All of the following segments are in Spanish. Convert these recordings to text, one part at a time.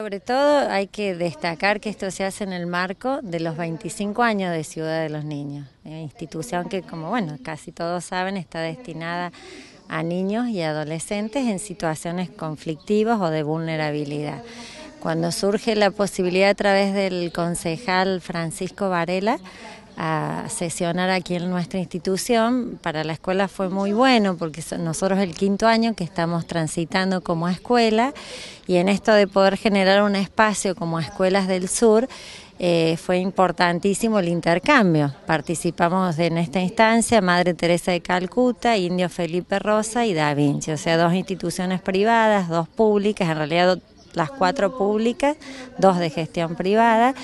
Sobre todo hay que destacar que esto se hace en el marco de los 25 años de Ciudad de los Niños, eh, institución que como bueno, casi todos saben está destinada a niños y adolescentes en situaciones conflictivas o de vulnerabilidad. Cuando surge la posibilidad a través del concejal Francisco Varela, a sesionar aquí en nuestra institución. Para la escuela fue muy bueno porque nosotros el quinto año que estamos transitando como escuela y en esto de poder generar un espacio como Escuelas del Sur, eh, fue importantísimo el intercambio. Participamos en esta instancia Madre Teresa de Calcuta, Indio Felipe Rosa y Da Vinci, o sea, dos instituciones privadas, dos públicas, en realidad las cuatro públicas, dos de gestión privada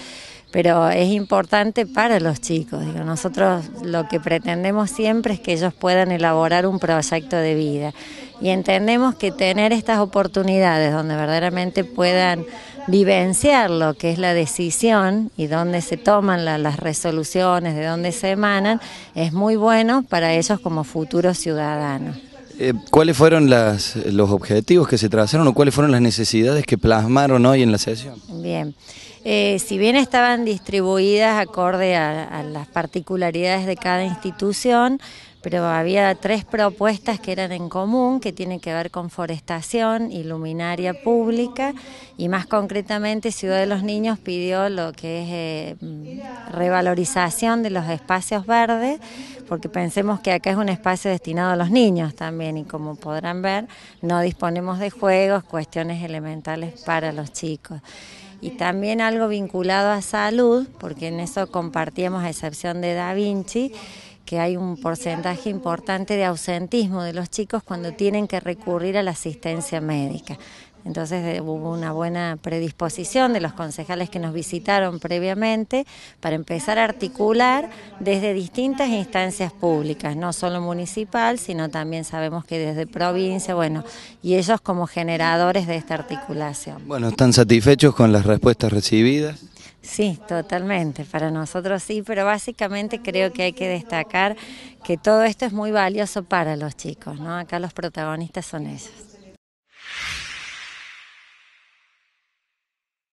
pero es importante para los chicos. nosotros lo que pretendemos siempre es que ellos puedan elaborar un proyecto de vida y entendemos que tener estas oportunidades donde verdaderamente puedan vivenciar lo que es la decisión y donde se toman las resoluciones, de dónde se emanan, es muy bueno para ellos como futuros ciudadanos. Eh, ¿Cuáles fueron los objetivos que se trazaron o cuáles fueron las necesidades que plasmaron hoy en la sesión? Bien, eh, si bien estaban distribuidas acorde a, las particularidades de cada institución, pero había tres propuestas que eran en común, que tienen que ver con forestación y luminaria pública, y más concretamente Ciudad de los Niños pidió lo que es eh, revalorización de los espacios verdes, porque pensemos que acá es un espacio destinado a los niños también y como podrán ver, no disponemos de juegos, cuestiones elementales para los chicos y también algo vinculado a salud, porque en eso compartíamos a excepción de Da Vinci, que hay un porcentaje importante de ausentismo de los chicos cuando tienen que recurrir a la asistencia médica. Entonces eh, hubo una buena predisposición de los concejales que nos visitaron previamente para empezar a articular desde distintas instancias públicas, no solo municipal, sino también sabemos que desde provincia, bueno, y ellos como generadores de esta articulación. Bueno, ¿están satisfechos con las respuestas recibidas? Sí, totalmente, para nosotros sí, pero básicamente creo que hay que destacar que todo esto es muy valioso para los chicos, ¿no? Acá los protagonistas son ellos.